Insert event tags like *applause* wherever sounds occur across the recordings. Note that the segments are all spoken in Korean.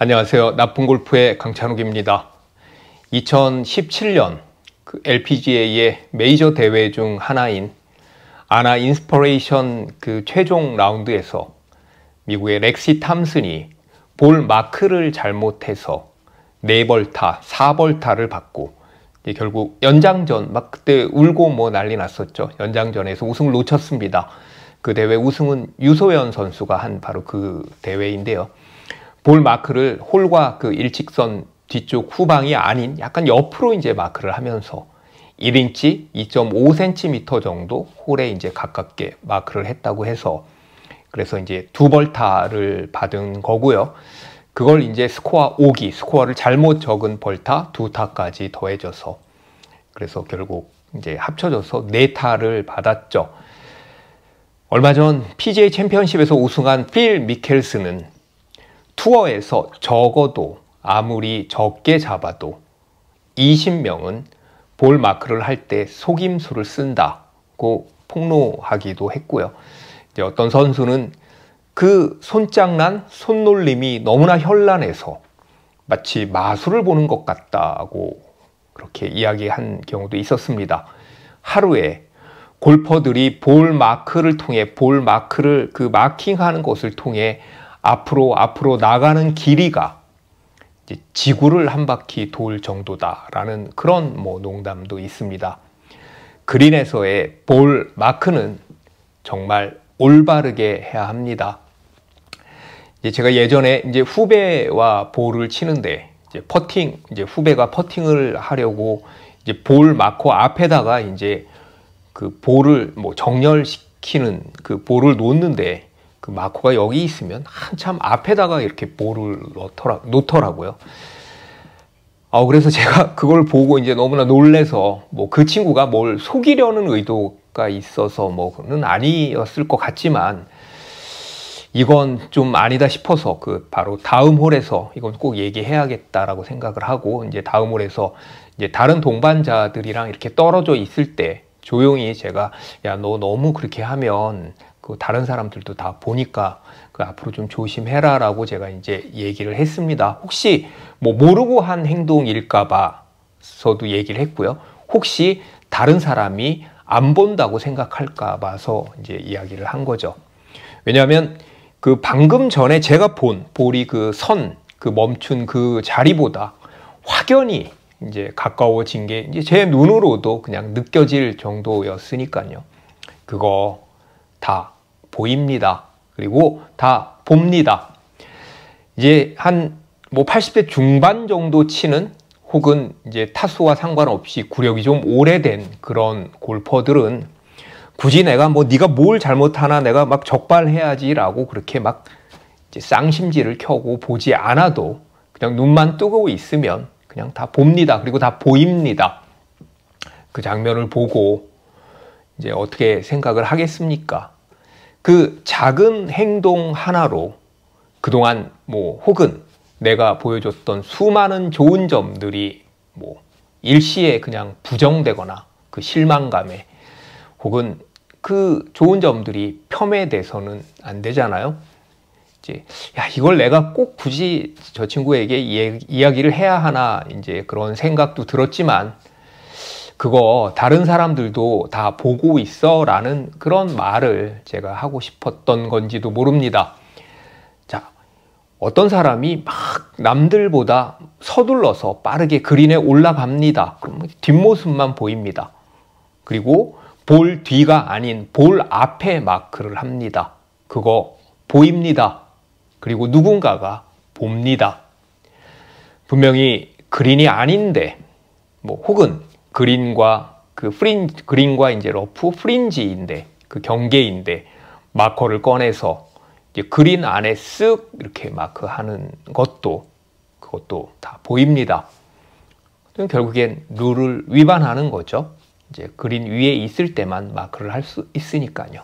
안녕하세요. 나쁜 골프의 강찬욱입니다. 2017년 그 LPGA의 메이저 대회 중 하나인 아나 인스퍼레이션 그 최종 라운드에서 미국의 렉시 탐슨이 볼 마크를 잘못해서 네벌타사벌타를 받고 결국 연장전 막 그때 울고 뭐 난리 났었죠. 연장전에서 우승을 놓쳤습니다. 그 대회 우승은 유소연 선수가 한 바로 그 대회인데요. 볼 마크를 홀과 그 일직선 뒤쪽 후방이 아닌 약간 옆으로 이제 마크를 하면서 1인치, 2.5cm 정도 홀에 이제 가깝게 마크를 했다고 해서 그래서 이제 두 벌타를 받은 거고요. 그걸 이제 스코어 5기, 스코어를 잘못 적은 벌타 두 타까지 더해져서 그래서 결국 이제 합쳐져서 네 타를 받았죠. 얼마 전 PGA 챔피언십에서 우승한 필 미켈스는 투어에서 적어도 아무리 적게 잡아도 20명은 볼 마크를 할 때 속임수를 쓴다고 폭로하기도 했고요. 이제 어떤 선수는 그 손장난, 손놀림이 너무나 현란해서 마치 마술을 보는 것 같다고 그렇게 이야기한 경우도 있었습니다. 하루에 골퍼들이 볼 마크를 통해 볼 마크를 그 마킹하는 것을 통해 앞으로 앞으로 나가는 길이가 지구를 한 바퀴 돌 정도다라는 그런 뭐 농담도 있습니다. 그린에서의 볼 마크는 정말 올바르게 해야 합니다. 제가 예전에 이제 후배와 볼을 치는데 이제 퍼팅 이제 후배가 퍼팅을 하려고 이제 볼 마크 앞에다가 이제 그 볼을 뭐 정렬시키는 그 볼을 놓는데 그마코가 여기 있으면 한참 앞에다가 이렇게 볼을 놓더라, 놓더라고요. 어, 그래서 제가 *laughs* 그걸 보고 이제 너무나 놀래서 뭐 그 친구가 뭘 속이려는 의도가 있어서 뭐는 아니었을 것 같지만 이건 좀 아니다 싶어서 그 바로 다음 홀에서 이건 꼭 얘기해야겠다라고 생각을 하고 이제 다음 홀에서 이제 다른 동반자들이랑 이렇게 떨어져 있을 때 조용히 제가 야 너 너무 그렇게 하면 그 다른 사람들도 다 보니까 그 앞으로 좀 조심해라라고 제가 이제 얘기를 했습니다. 혹시 뭐 모르고 한 행동일까봐서도 얘기를 했고요. 혹시 다른 사람이 안 본다고 생각할까봐서 이제 이야기를 한 거죠. 왜냐하면 그 방금 전에 제가 본 볼이 그 선, 그 멈춘 그 자리보다 확연히 이제 가까워진 게 이제 제 눈으로도 그냥 느껴질 정도였으니까요. 그거 다 보입니다. 그리고 다 봅니다. 이제 한 뭐 80대 중반 정도 치는 혹은 이제 타수와 상관없이 구력이 좀 오래된 그런 골퍼들은 굳이 내가 뭐 네가 뭘 잘못하나 내가 막 적발해야지라고 그렇게 막 쌍심지를 켜고 보지 않아도 그냥 눈만 뜨고 있으면 그냥 다 봅니다. 그리고 다 보입니다. 그 장면을 보고 이제 어떻게 생각을 하겠습니까? 그 작은 행동 하나로 그동안 뭐 혹은 내가 보여줬던 수많은 좋은 점들이 뭐 일시에 그냥 부정되거나 그 실망감에 혹은 그 좋은 점들이 폄훼돼서는 안 되잖아요. 이제 야 이걸 내가 꼭 굳이 저 친구에게 이야기를 해야 하나 이제 그런 생각도 들었지만 그거 다른 사람들도 다 보고 있어 라는 그런 말을 제가 하고 싶었던 건지도 모릅니다. 자, 어떤 사람이 막 남들보다 서둘러서 빠르게 그린에 올라갑니다. 그럼 뒷모습만 보입니다. 그리고 볼 뒤가 아닌 볼 앞에 마크를 합니다. 그거 보입니다. 그리고 누군가가 봅니다. 분명히 그린이 아닌데, 뭐 혹은 그린과 그 프린 그린과 이제 러프 프린지인데 그 경계인데 마커를 꺼내서 이제 그린 안에 쓱 이렇게 마크하는 것도 그것도 다 보입니다. 결국엔 룰을 위반하는 거죠. 이제 그린 위에 있을 때만 마크를 할 수 있으니까요.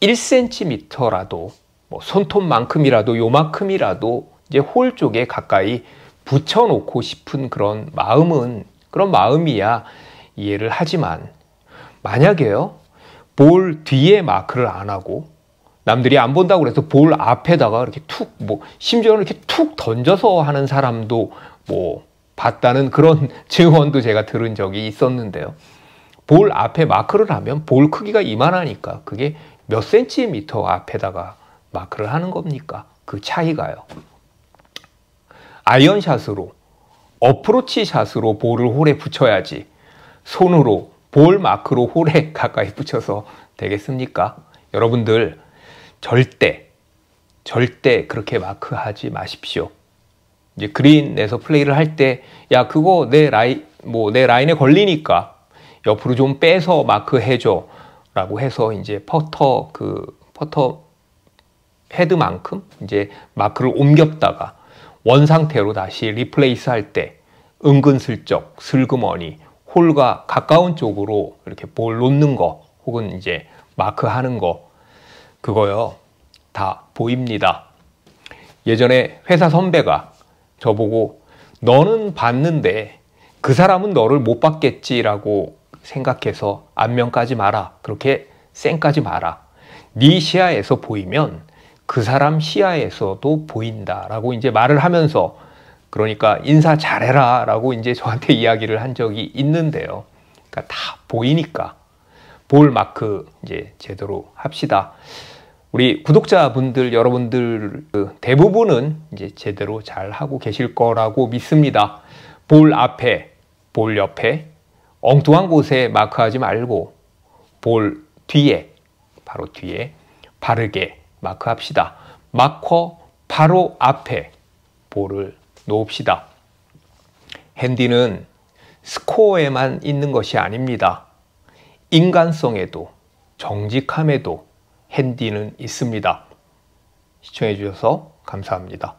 1cm라도 뭐 손톱만큼이라도 요만큼이라도 이제 홀 쪽에 가까이 붙여놓고 싶은 그런 마음은 그런 마음이야 이해를 하지만 만약에요 볼 뒤에 마크를 안 하고 남들이 안 본다고 해서볼 앞에다가 이렇게 툭 뭐 심지어는 이렇게 툭 던져서 하는 사람도 뭐 봤다는 그런 *laughs* 증언도 제가 들은 적이 있었는데요. 볼 앞에 마크를 하면 볼 크기가 이만하니까 그게 몇 센티미터 앞에다가 마크를 하는 겁니까? 그 차이가요. 아이언샷으로 어프로치 샷으로 볼을 홀에 붙여야지 손으로 볼 마크로 홀에 *laughs* 가까이 붙여서 되겠습니까? 여러분들 절대 절대 그렇게 마크하지 마십시오. 이제 그린에서 플레이를 할 때야 그거 내 라인 뭐 내 라인에 걸리니까 옆으로 좀 빼서 마크해 줘라고 해서 이제 퍼터 그 퍼터 헤드만큼 이제 마크를 옮겼다가 원상태로 다시 리플레이스 할 때 은근슬쩍 슬그머니 홀과 가까운 쪽으로 이렇게 볼 놓는 거 혹은 이제 마크 하는 거 그거요 다 보입니다. 예전에 회사 선배가 저보고 너는 봤는데 그 사람은 너를 못 봤겠지라고 생각해서 안면까지 마라. 그렇게 쌩까지 마라. 네 시야에서 보이면 그 사람 시야에서도 보인다라고 이제 말을 하면서 그러니까 인사 잘해라라고 이제 저한테 *laughs* 이야기를 한 적이 있는데요. 그러니까 다 보이니까 볼 마크 이제 제대로 합시다. 우리 구독자분들 여러분들 그 대부분은 이제 제대로 잘 하고 계실 거라고 믿습니다. 볼 앞에, 볼 옆에 엉뚱한 곳에 마크하지 말고 볼 뒤에 바로 뒤에 바르게 마크합시다. 마커 바로 앞에 볼을 놓읍시다. 핸디는 스코어에만 있는 것이 아닙니다. 인간성에도 정직함에도 핸디는 있습니다. 시청해 주셔서 감사합니다.